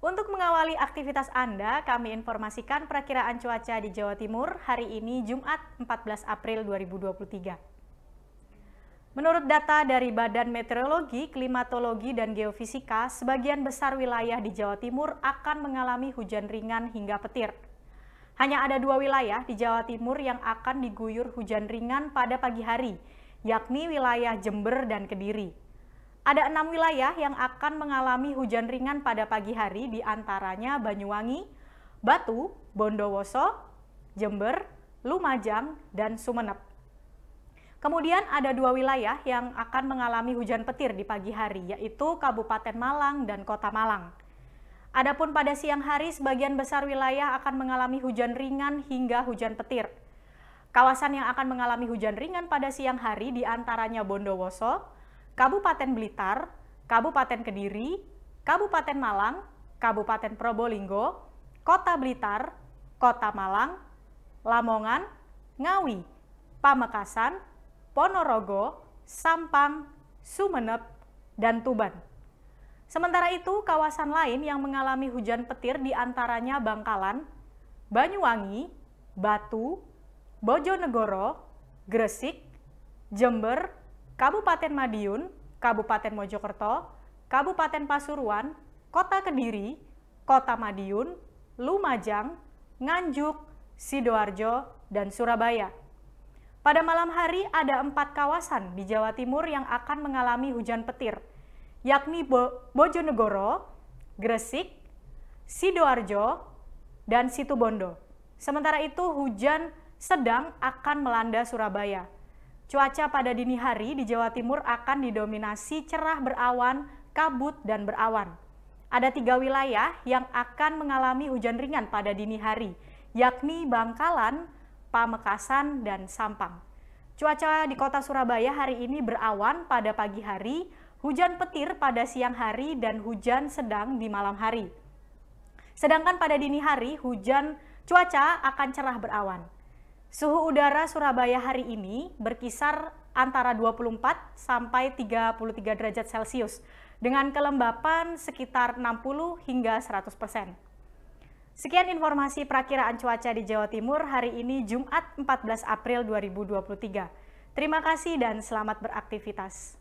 Untuk mengawali aktivitas Anda, kami informasikan perkiraan cuaca di Jawa Timur hari ini Jumat 14 April 2023. Menurut data dari Badan Meteorologi, Klimatologi, dan Geofisika, sebagian besar wilayah di Jawa Timur akan mengalami hujan ringan hingga petir. Hanya ada dua wilayah di Jawa Timur yang akan diguyur hujan ringan pada pagi hari, yakni wilayah Jember dan Kediri. Ada enam wilayah yang akan mengalami hujan ringan pada pagi hari, diantaranya Banyuwangi, Batu, Bondowoso, Jember, Lumajang, dan Sumeneb. Kemudian ada dua wilayah yang akan mengalami hujan petir di pagi hari, yaitu Kabupaten Malang dan Kota Malang. Adapun pada siang hari, sebagian besar wilayah akan mengalami hujan ringan hingga hujan petir. Kawasan yang akan mengalami hujan ringan pada siang hari diantaranya Bondowoso, Kabupaten Blitar, Kabupaten Kediri, Kabupaten Malang, Kabupaten Probolinggo, Kota Blitar, Kota Malang, Lamongan, Ngawi, Pamekasan, Ponorogo, Sampang, Sumeneb, dan Tuban. Sementara itu, kawasan lain yang mengalami hujan petir diantaranya Bangkalan, Banyuwangi, Batu, Bojonegoro, Gresik, Jember, Kabupaten Madiun, Kabupaten Mojokerto, Kabupaten Pasuruan, Kota Kediri, Kota Madiun, Lumajang, Nganjuk, Sidoarjo, dan Surabaya. Pada malam hari ada empat kawasan di Jawa Timur yang akan mengalami hujan petir, yakni Bo Bojonegoro, Gresik, Sidoarjo, dan Situbondo. Sementara itu hujan sedang akan melanda Surabaya. Cuaca pada dini hari di Jawa Timur akan didominasi cerah berawan, kabut, dan berawan. Ada tiga wilayah yang akan mengalami hujan ringan pada dini hari, yakni Bangkalan, Pamekasan, dan Sampang. Cuaca di kota Surabaya hari ini berawan pada pagi hari, hujan petir pada siang hari, dan hujan sedang di malam hari. Sedangkan pada dini hari, hujan cuaca akan cerah berawan. Suhu udara Surabaya hari ini berkisar antara 24 sampai 33 derajat Celcius dengan kelembapan sekitar 60 hingga 100 persen. Sekian informasi perakiraan cuaca di Jawa Timur hari ini Jumat 14 April 2023. Terima kasih dan selamat beraktivitas.